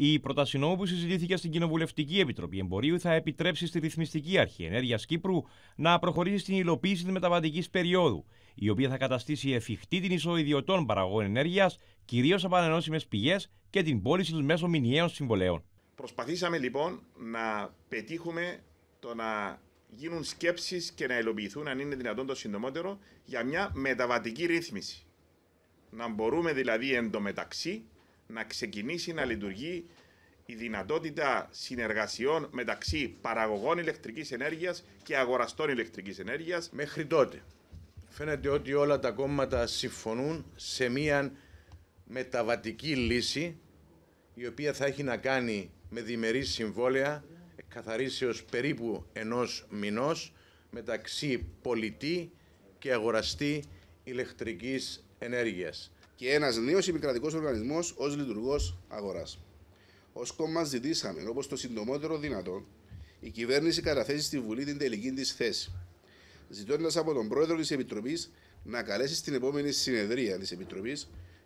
Η πρόταση νόμου που συζητήθηκε στην Κοινοβουλευτική Επιτροπή Εμπορίου θα επιτρέψει στη Ρυθμιστική Αρχή Ενέργειας Κύπρου να προχωρήσει στην υλοποίηση της μεταβατικής περίοδου, η οποία θα καταστήσει εφικτή την ισοϊδιωτών παραγωγών ενέργειας, κυρίως από ανανεώσιμες πηγές και την πώληση τους μέσω μηνιαίων συμβολέων. Προσπαθήσαμε λοιπόν να πετύχουμε το να γίνουν σκέψεις και να υλοποιηθούν αν είναι δυνατόν το συντομότερο για μια μεταβατική ρύθμιση. Να μπορούμε δηλαδή εντωμεταξύ να ξεκινήσει να λειτουργεί η δυνατότητα συνεργασιών μεταξύ παραγωγών ηλεκτρικής ενέργειας και αγοραστών ηλεκτρικής ενέργειας. Μέχρι τότε. Φαίνεται ότι όλα τα κόμματα συμφωνούν σε μια μεταβατική λύση η οποία θα έχει να κάνει με διμερή συμβόλαια καθαρίσεως περίπου ενός μηνός μεταξύ πολιτή και αγοραστή ηλεκτρικής ενέργειας και ένας νέος επικρατικός οργανισμός ως λειτουργός αγοράς. Ως κόμμα, ζητήσαμε, όπως το συντομότερο δυνατόν, η κυβέρνηση καταθέσει στη Βουλή την τελική της θέση, ζητώντας από τον πρόεδρο της Επιτροπής να καλέσει στην επόμενη συνεδρία της Επιτροπής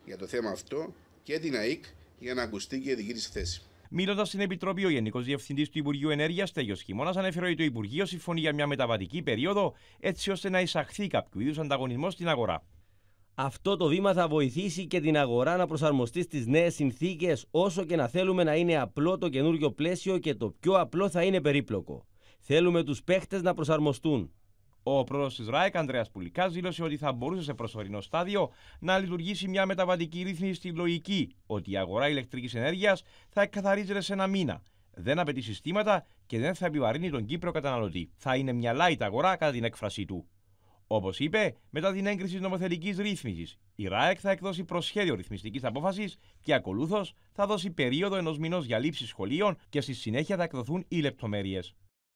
για το θέμα αυτό και την ΑΕΚ για να ακουστεί και η δική της θέση. Μίλοντας στην Επιτροπή, ο Γενικός Διευθυντής του Υπουργείου Ενέργειας, Τέγιο Χειμώνας, ανέφερε ότι το Υπουργείο συμφωνεί για μια μεταβατική περίοδο έτσι ώστε να εισαχθεί κάποιο είδους ανταγωνισμό στην αγορά. Αυτό το βήμα θα βοηθήσει και την αγορά να προσαρμοστεί στις νέες συνθήκες, όσο και να θέλουμε να είναι απλό το καινούριο πλαίσιο και το πιο απλό θα είναι περίπλοκο. Θέλουμε τους παίχτες να προσαρμοστούν. Ο πρόεδρος της ΡΑΕΚ, Ανδρέας Πουλικάς, δήλωσε ότι θα μπορούσε σε προσωρινό στάδιο να λειτουργήσει μια μεταβατική ρύθμιση στη λογική ότι η αγορά ηλεκτρικής ενέργειας θα εκαθαρίζεται σε ένα μήνα. Δεν απαιτεί συστήματα και δεν θα επιβαρύνει τον Κύπρο καταναλωτή. Θα είναι μια light αγορά κατά την έκφρασή του. Όπως είπε, μετά την έγκριση νομοθετικής ρύθμισης, η ΡΑΕΚ θα εκδώσει προσχέδιο ρυθμιστικής απόφασης και ακολούθως θα δώσει περίοδο ενός μηνός για λήψη σχολείων και στη συνέχεια θα εκδοθούν οι λεπτομέρειες.